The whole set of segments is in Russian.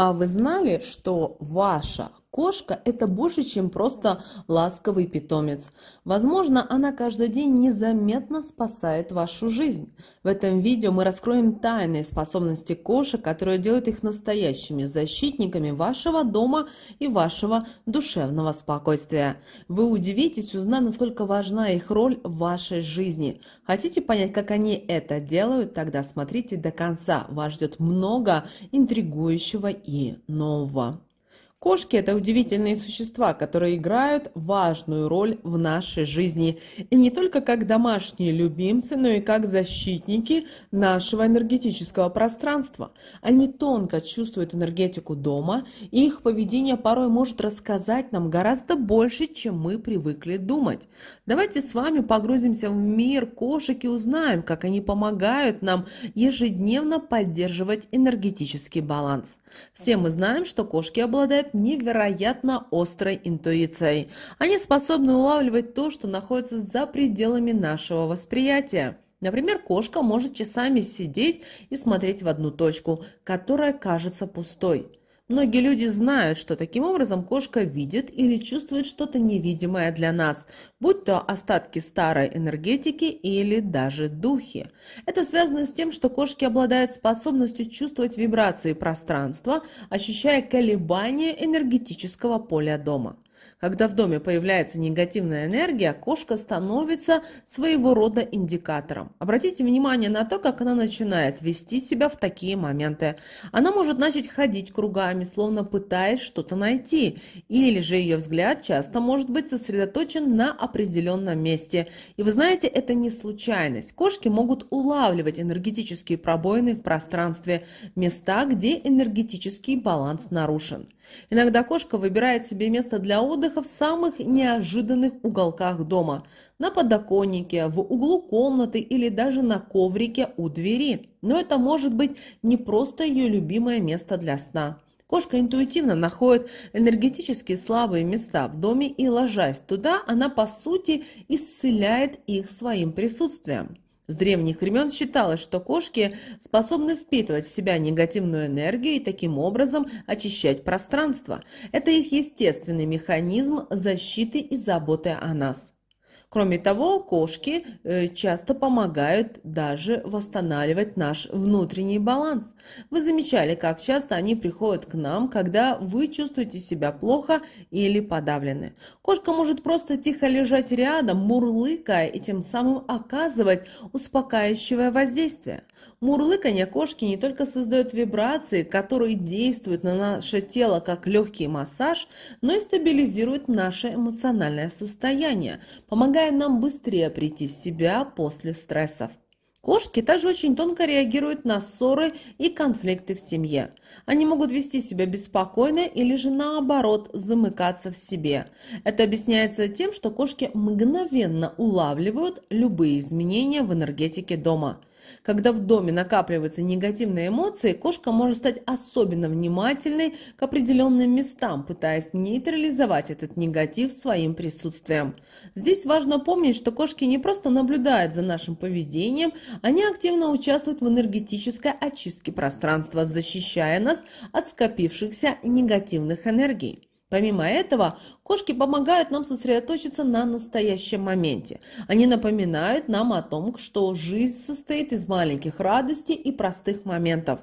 А вы знали, что ваша Кошка – это больше, чем просто ласковый питомец. Возможно, она каждый день незаметно спасает вашу жизнь. В этом видео мы раскроем тайные способности кошек, которые делают их настоящими защитниками вашего дома и вашего душевного спокойствия. Вы удивитесь, узнав, насколько важна их роль в вашей жизни. Хотите понять, как они это делают? Тогда смотрите до конца. Вас ждет много интригующего и нового. Кошки – это удивительные существа, которые играют важную роль в нашей жизни. И не только как домашние любимцы, но и как защитники нашего энергетического пространства. Они тонко чувствуют энергетику дома, и их поведение порой может рассказать нам гораздо больше, чем мы привыкли думать. Давайте с вами погрузимся в мир кошек и узнаем, как они помогают нам ежедневно поддерживать энергетический баланс. Все мы знаем, что кошки обладают невероятно острой интуицией. Они способны улавливать то, что находится за пределами нашего восприятия. Например, кошка может часами сидеть и смотреть в одну точку, которая кажется пустой. Многие люди знают, что таким образом кошка видит или чувствует что-то невидимое для нас, будь то остатки старой энергетики или даже духи. Это связано с тем, что кошки обладают способностью чувствовать вибрации пространства, ощущая колебания энергетического поля дома. Когда в доме появляется негативная энергия, кошка становится своего рода индикатором. Обратите внимание на то, как она начинает вести себя в такие моменты. Она может начать ходить кругами, словно пытаясь что-то найти. Или же ее взгляд часто может быть сосредоточен на определенном месте. И вы знаете, это не случайность. Кошки могут улавливать энергетические пробоины в пространстве, места, где энергетический баланс нарушен. Иногда кошка выбирает себе место для отдыха в самых неожиданных уголках дома, на подоконнике, в углу комнаты или даже на коврике у двери. Но это может быть не просто ее любимое место для сна. Кошка интуитивно находит энергетически слабые места в доме и, ложась туда, она по сути исцеляет их своим присутствием. С древних времен считалось, что кошки способны впитывать в себя негативную энергию и таким образом очищать пространство. Это их естественный механизм защиты и заботы о нас. Кроме того, кошки э, часто помогают даже восстанавливать наш внутренний баланс. Вы замечали, как часто они приходят к нам, когда вы чувствуете себя плохо или подавлены. Кошка может просто тихо лежать рядом, мурлыкая и тем самым оказывать успокаивающее воздействие. Мурлыканье кошки не только создает вибрации, которые действуют на наше тело как легкий массаж, но и стабилизирует наше эмоциональное состояние, помогая нам быстрее прийти в себя после стрессов. Кошки также очень тонко реагируют на ссоры и конфликты в семье. Они могут вести себя беспокойно или же наоборот замыкаться в себе. Это объясняется тем, что кошки мгновенно улавливают любые изменения в энергетике дома. Когда в доме накапливаются негативные эмоции, кошка может стать особенно внимательной к определенным местам, пытаясь нейтрализовать этот негатив своим присутствием. Здесь важно помнить, что кошки не просто наблюдают за нашим поведением, они активно участвуют в энергетической очистке пространства, защищая нас от скопившихся негативных энергий. Помимо этого, кошки помогают нам сосредоточиться на настоящем моменте. Они напоминают нам о том, что жизнь состоит из маленьких радостей и простых моментов.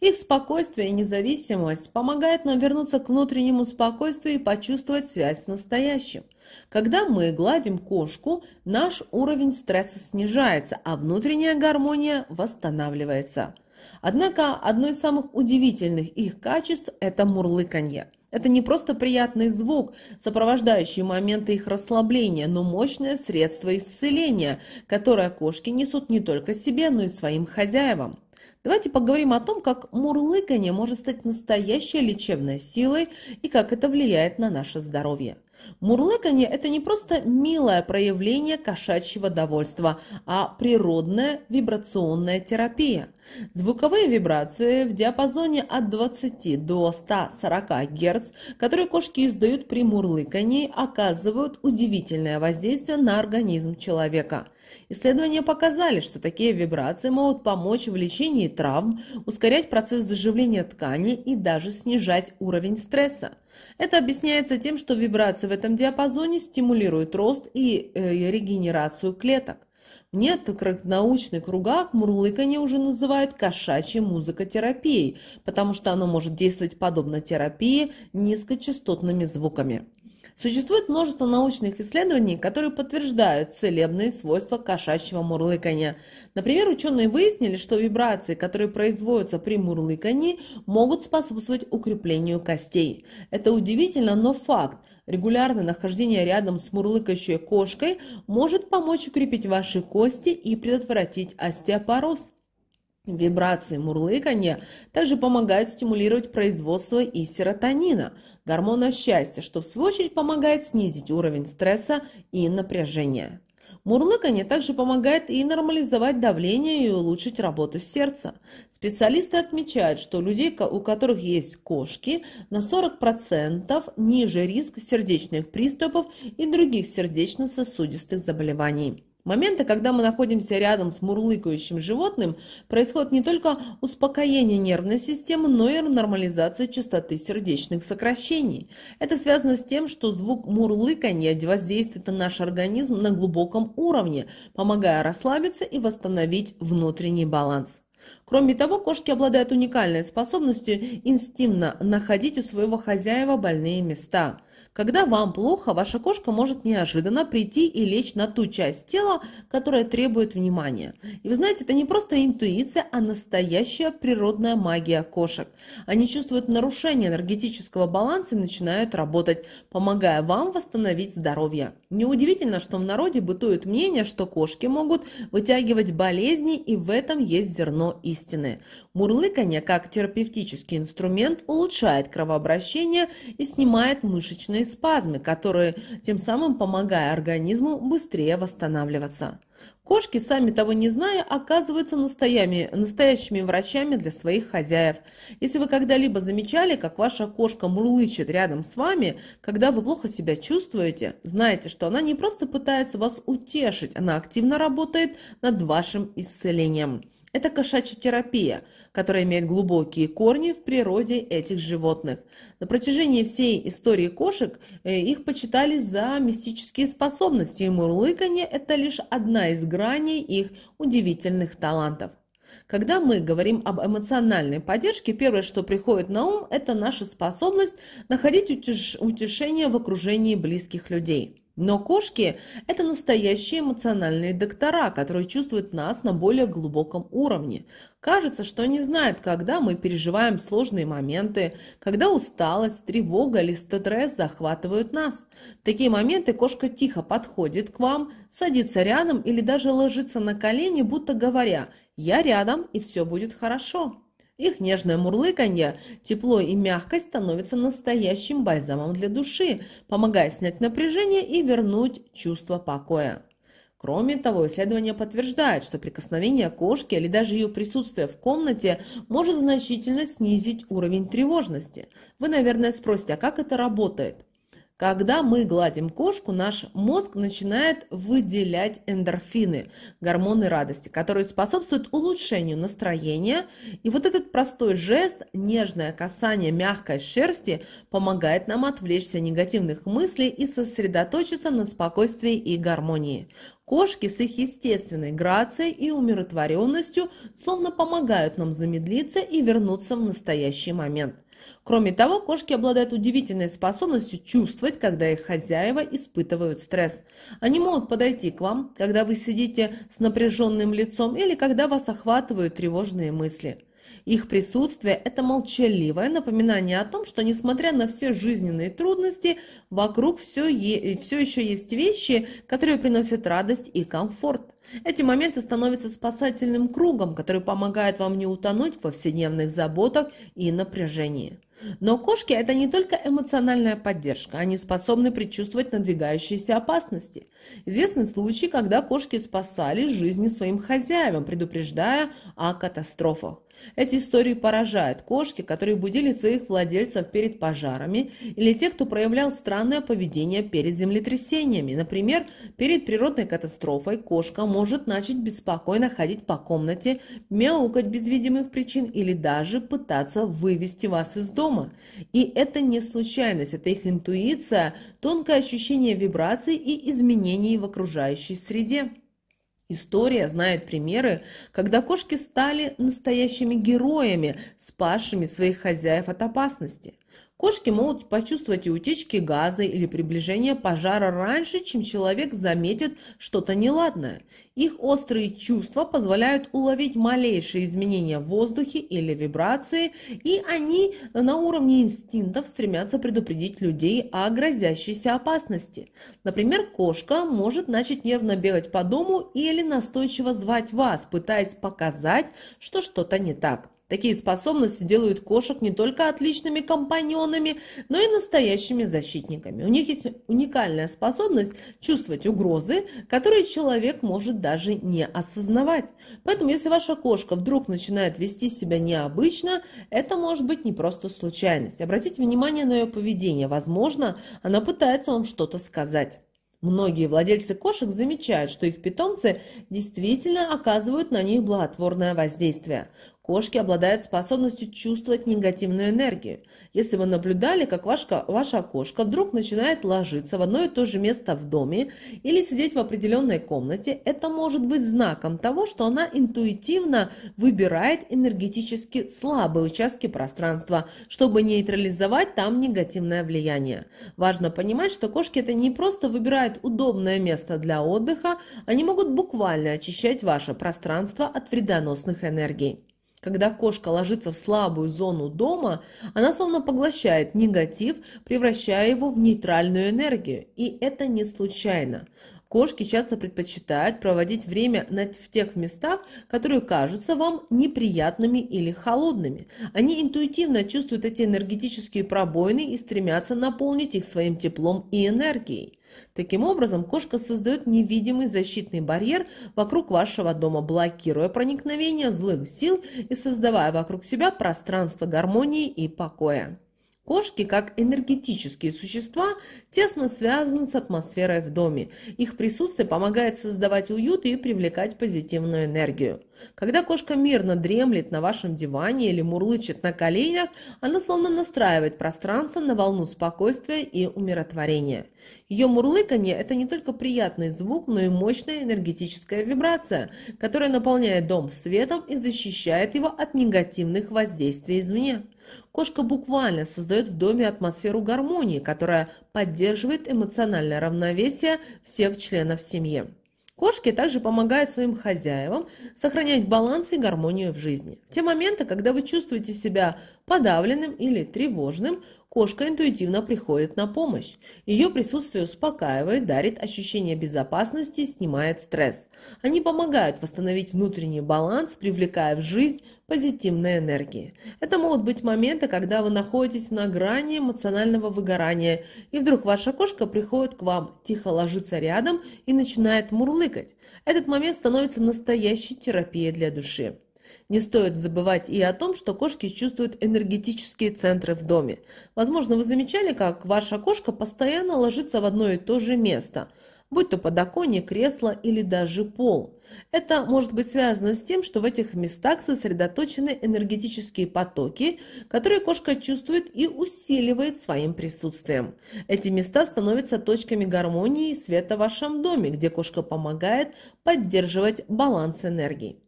Их спокойствие и независимость помогают нам вернуться к внутреннему спокойствию и почувствовать связь с настоящим. Когда мы гладим кошку, наш уровень стресса снижается, а внутренняя гармония восстанавливается. Однако одно из самых удивительных их качеств – это мурлыканье – это не просто приятный звук, сопровождающий моменты их расслабления, но мощное средство исцеления, которое кошки несут не только себе, но и своим хозяевам. Давайте поговорим о том, как мурлыканье может стать настоящей лечебной силой и как это влияет на наше здоровье. Мурлыканье – это не просто милое проявление кошачьего довольства, а природная вибрационная терапия. Звуковые вибрации в диапазоне от 20 до 140 Гц, которые кошки издают при мурлыкании, оказывают удивительное воздействие на организм человека. Исследования показали, что такие вибрации могут помочь в лечении травм, ускорять процесс заживления ткани и даже снижать уровень стресса. Это объясняется тем, что вибрации в этом диапазоне стимулируют рост и э, регенерацию клеток. В научных кругах мурлыканье уже называют кошачьей музыкотерапией, потому что оно может действовать подобно терапии низкочастотными звуками. Существует множество научных исследований, которые подтверждают целебные свойства кошачьего мурлыканья. Например, ученые выяснили, что вибрации, которые производятся при мурлыкании, могут способствовать укреплению костей. Это удивительно, но факт. Регулярное нахождение рядом с мурлыкающей кошкой может помочь укрепить ваши кости и предотвратить остеопороз. Вибрации мурлыканья также помогают стимулировать производство и серотонина, гормона счастья, что в свою очередь помогает снизить уровень стресса и напряжения. Мурлыканье также помогает и нормализовать давление и улучшить работу сердца. Специалисты отмечают, что у людей, у которых есть кошки, на 40% ниже риск сердечных приступов и других сердечно-сосудистых заболеваний момента, когда мы находимся рядом с мурлыкающим животным, происходит не только успокоение нервной системы, но и нормализация частоты сердечных сокращений. Это связано с тем, что звук мурлыканья воздействует на наш организм на глубоком уровне, помогая расслабиться и восстановить внутренний баланс. Кроме того, кошки обладают уникальной способностью инстинктивно находить у своего хозяева больные места – когда вам плохо, ваша кошка может неожиданно прийти и лечь на ту часть тела, которая требует внимания. И вы знаете, это не просто интуиция, а настоящая природная магия кошек. Они чувствуют нарушение энергетического баланса и начинают работать, помогая вам восстановить здоровье. Неудивительно, что в народе бытует мнение, что кошки могут вытягивать болезни, и в этом есть зерно истины. Мурлыканье, как терапевтический инструмент, улучшает кровообращение и снимает мышечные спазмы, которые тем самым помогая организму быстрее восстанавливаться. Кошки, сами того не зная, оказываются настоями, настоящими врачами для своих хозяев. Если вы когда-либо замечали, как ваша кошка мурлычет рядом с вами, когда вы плохо себя чувствуете, знайте, что она не просто пытается вас утешить, она активно работает над вашим исцелением. Это кошачья терапия, которая имеет глубокие корни в природе этих животных. На протяжении всей истории кошек э, их почитали за мистические способности, и мурлыканье – это лишь одна из граней их удивительных талантов. Когда мы говорим об эмоциональной поддержке, первое, что приходит на ум, это наша способность находить утеш... утешение в окружении близких людей – но кошки – это настоящие эмоциональные доктора, которые чувствуют нас на более глубоком уровне. Кажется, что они знают, когда мы переживаем сложные моменты, когда усталость, тревога или стресс захватывают нас. В такие моменты кошка тихо подходит к вам, садится рядом или даже ложится на колени, будто говоря «я рядом и все будет хорошо». Их нежное мурлыканье, тепло и мягкость становятся настоящим бальзамом для души, помогая снять напряжение и вернуть чувство покоя. Кроме того, исследование подтверждает, что прикосновение кошки или даже ее присутствие в комнате может значительно снизить уровень тревожности. Вы, наверное, спросите, а как это работает? Когда мы гладим кошку, наш мозг начинает выделять эндорфины, гормоны радости, которые способствуют улучшению настроения. И вот этот простой жест, нежное касание мягкой шерсти, помогает нам отвлечься от негативных мыслей и сосредоточиться на спокойствии и гармонии. Кошки с их естественной грацией и умиротворенностью словно помогают нам замедлиться и вернуться в настоящий момент – Кроме того, кошки обладают удивительной способностью чувствовать, когда их хозяева испытывают стресс. Они могут подойти к вам, когда вы сидите с напряженным лицом или когда вас охватывают тревожные мысли. Их присутствие – это молчаливое напоминание о том, что, несмотря на все жизненные трудности, вокруг все, все еще есть вещи, которые приносят радость и комфорт. Эти моменты становятся спасательным кругом, который помогает вам не утонуть в повседневных заботах и напряжении. Но кошки – это не только эмоциональная поддержка, они способны предчувствовать надвигающиеся опасности. Известны случаи, когда кошки спасали жизни своим хозяевам, предупреждая о катастрофах. Эти истории поражают кошки, которые будили своих владельцев перед пожарами, или те, кто проявлял странное поведение перед землетрясениями. Например, перед природной катастрофой кошка может начать беспокойно ходить по комнате, мяукать без видимых причин или даже пытаться вывести вас из дома. И это не случайность, это их интуиция, тонкое ощущение вибраций и изменений в окружающей среде. История знает примеры, когда кошки стали настоящими героями, спасшими своих хозяев от опасности – Кошки могут почувствовать и утечки газа или приближение пожара раньше, чем человек заметит что-то неладное. Их острые чувства позволяют уловить малейшие изменения в воздухе или вибрации, и они на уровне инстинктов стремятся предупредить людей о грозящейся опасности. Например, кошка может начать нервно бегать по дому или настойчиво звать вас, пытаясь показать, что что-то не так. Такие способности делают кошек не только отличными компаньонами, но и настоящими защитниками. У них есть уникальная способность чувствовать угрозы, которые человек может даже не осознавать. Поэтому, если ваша кошка вдруг начинает вести себя необычно, это может быть не просто случайность. Обратите внимание на ее поведение. Возможно, она пытается вам что-то сказать. Многие владельцы кошек замечают, что их питомцы действительно оказывают на них благотворное воздействие. Кошки обладают способностью чувствовать негативную энергию. Если вы наблюдали, как ваша, ваша кошка вдруг начинает ложиться в одно и то же место в доме или сидеть в определенной комнате, это может быть знаком того, что она интуитивно выбирает энергетически слабые участки пространства, чтобы нейтрализовать там негативное влияние. Важно понимать, что кошки это не просто выбирают удобное место для отдыха, они могут буквально очищать ваше пространство от вредоносных энергий. Когда кошка ложится в слабую зону дома, она словно поглощает негатив, превращая его в нейтральную энергию. И это не случайно. Кошки часто предпочитают проводить время в тех местах, которые кажутся вам неприятными или холодными. Они интуитивно чувствуют эти энергетические пробоины и стремятся наполнить их своим теплом и энергией. Таким образом, кошка создает невидимый защитный барьер вокруг вашего дома, блокируя проникновение злых сил и создавая вокруг себя пространство гармонии и покоя. Кошки, как энергетические существа, тесно связаны с атмосферой в доме. Их присутствие помогает создавать уют и привлекать позитивную энергию. Когда кошка мирно дремлет на вашем диване или мурлычет на коленях, она словно настраивает пространство на волну спокойствия и умиротворения. Ее мурлыканье – это не только приятный звук, но и мощная энергетическая вибрация, которая наполняет дом светом и защищает его от негативных воздействий извне. Кошка буквально создает в доме атмосферу гармонии, которая поддерживает эмоциональное равновесие всех членов семьи. Кошки также помогают своим хозяевам сохранять баланс и гармонию в жизни. В те моменты, когда вы чувствуете себя подавленным или тревожным, кошка интуитивно приходит на помощь. Ее присутствие успокаивает, дарит ощущение безопасности, снимает стресс. Они помогают восстановить внутренний баланс, привлекая в жизнь позитивной энергии. Это могут быть моменты, когда вы находитесь на грани эмоционального выгорания, и вдруг ваша кошка приходит к вам, тихо ложится рядом и начинает мурлыкать. Этот момент становится настоящей терапией для души. Не стоит забывать и о том, что кошки чувствуют энергетические центры в доме. Возможно, вы замечали, как ваша кошка постоянно ложится в одно и то же место – будь то подоконник, кресло или даже пол. Это может быть связано с тем, что в этих местах сосредоточены энергетические потоки, которые кошка чувствует и усиливает своим присутствием. Эти места становятся точками гармонии и света в вашем доме, где кошка помогает поддерживать баланс энергии.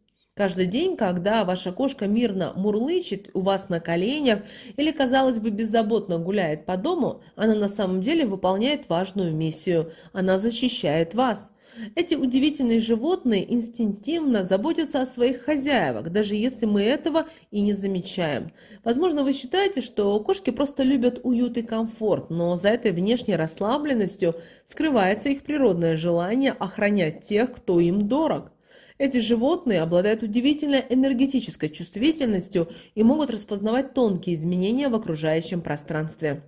Каждый день, когда ваша кошка мирно мурлычет у вас на коленях или, казалось бы, беззаботно гуляет по дому, она на самом деле выполняет важную миссию. Она защищает вас. Эти удивительные животные инстинктивно заботятся о своих хозяевах, даже если мы этого и не замечаем. Возможно, вы считаете, что кошки просто любят уют и комфорт, но за этой внешней расслабленностью скрывается их природное желание охранять тех, кто им дорог. Эти животные обладают удивительной энергетической чувствительностью и могут распознавать тонкие изменения в окружающем пространстве.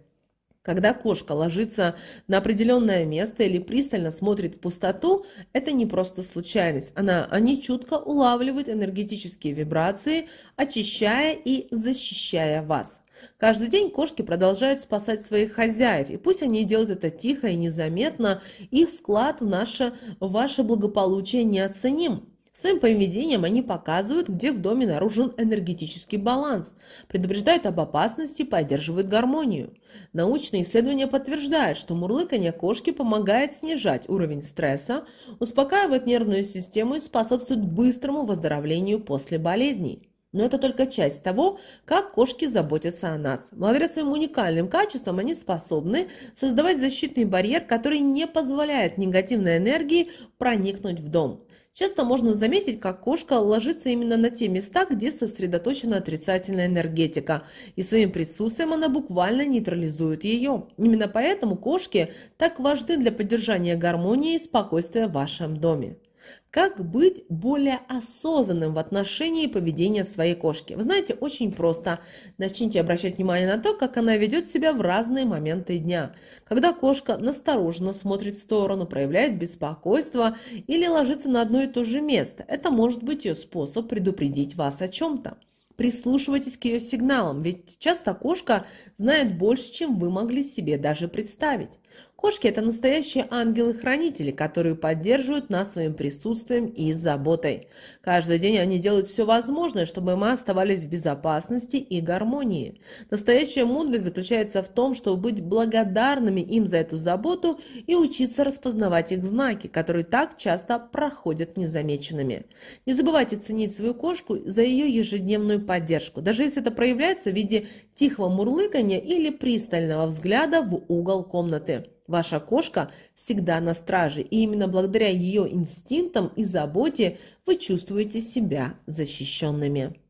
Когда кошка ложится на определенное место или пристально смотрит в пустоту, это не просто случайность. Она, они чутко улавливают энергетические вибрации, очищая и защищая вас. Каждый день кошки продолжают спасать своих хозяев, и пусть они делают это тихо и незаметно, их вклад в наше, в ваше благополучие неоценим. Своим поведением они показывают, где в доме нарушен энергетический баланс, предупреждают об опасности, поддерживают гармонию. Научные исследования подтверждают, что мурлыканье кошки помогает снижать уровень стресса, успокаивает нервную систему и способствует быстрому выздоровлению после болезней. Но это только часть того, как кошки заботятся о нас. Благодаря своим уникальным качествам они способны создавать защитный барьер, который не позволяет негативной энергии проникнуть в дом. Часто можно заметить, как кошка ложится именно на те места, где сосредоточена отрицательная энергетика, и своим присутствием она буквально нейтрализует ее. Именно поэтому кошки так важны для поддержания гармонии и спокойствия в вашем доме. Как быть более осознанным в отношении поведения своей кошки? Вы знаете, очень просто. Начните обращать внимание на то, как она ведет себя в разные моменты дня. Когда кошка настороженно смотрит в сторону, проявляет беспокойство или ложится на одно и то же место. Это может быть ее способ предупредить вас о чем-то. Прислушивайтесь к ее сигналам, ведь часто кошка знает больше, чем вы могли себе даже представить. Кошки – это настоящие ангелы-хранители, которые поддерживают нас своим присутствием и заботой. Каждый день они делают все возможное, чтобы мы оставались в безопасности и гармонии. Настоящая мудрость заключается в том, чтобы быть благодарными им за эту заботу и учиться распознавать их знаки, которые так часто проходят незамеченными. Не забывайте ценить свою кошку за ее ежедневную поддержку, даже если это проявляется в виде тихого мурлыкания или пристального взгляда в угол комнаты. Ваша кошка всегда на страже, и именно благодаря ее инстинктам и заботе вы чувствуете себя защищенными.